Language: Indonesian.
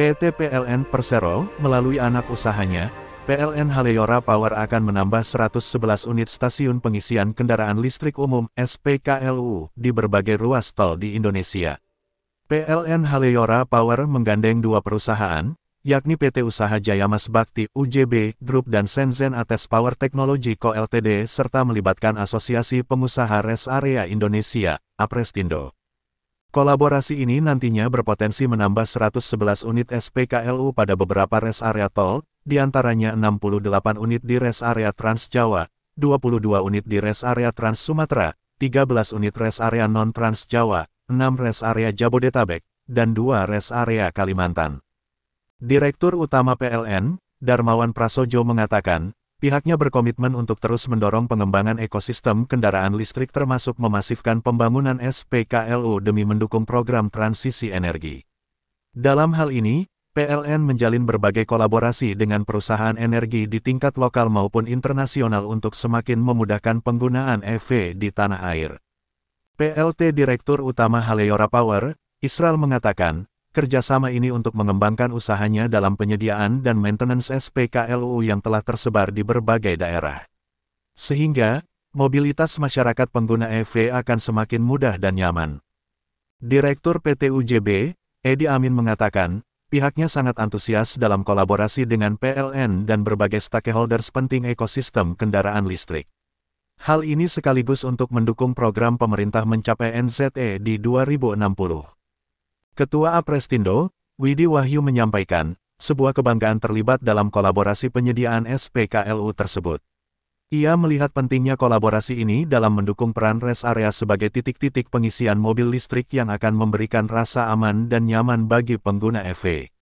PT PLN Persero, melalui anak usahanya, PLN Haleyora Power akan menambah 111 unit stasiun pengisian kendaraan listrik umum SPKLU di berbagai ruas tol di Indonesia. PLN Haleyora Power menggandeng dua perusahaan, yakni PT Usaha Jaya Mas Bakti UJB Group dan Senzen Ates Power Technology Co. Ltd serta melibatkan Asosiasi Pengusaha Res Area Indonesia, Aprestindo. Kolaborasi ini nantinya berpotensi menambah 111 unit SPKLU pada beberapa res area tol, diantaranya 68 unit di res area Trans Jawa, 22 unit di res area Trans Sumatera, 13 unit res area non-Trans Jawa, 6 res area Jabodetabek, dan 2 res area Kalimantan. Direktur Utama PLN, Darmawan Prasojo mengatakan, pihaknya berkomitmen untuk terus mendorong pengembangan ekosistem kendaraan listrik termasuk memasifkan pembangunan SPKLU demi mendukung program transisi energi. Dalam hal ini, PLN menjalin berbagai kolaborasi dengan perusahaan energi di tingkat lokal maupun internasional untuk semakin memudahkan penggunaan EV di tanah air. PLT Direktur Utama Haleora Power, Israel mengatakan, Kerjasama ini untuk mengembangkan usahanya dalam penyediaan dan maintenance SPKLU yang telah tersebar di berbagai daerah. Sehingga, mobilitas masyarakat pengguna EV akan semakin mudah dan nyaman. Direktur PT UJB, Edi Amin mengatakan, pihaknya sangat antusias dalam kolaborasi dengan PLN dan berbagai stakeholders penting ekosistem kendaraan listrik. Hal ini sekaligus untuk mendukung program pemerintah mencapai NZE di 2060. Ketua Aprestindo, Widi Wahyu menyampaikan, sebuah kebanggaan terlibat dalam kolaborasi penyediaan SPKLU tersebut. Ia melihat pentingnya kolaborasi ini dalam mendukung peran res area sebagai titik-titik pengisian mobil listrik yang akan memberikan rasa aman dan nyaman bagi pengguna EV.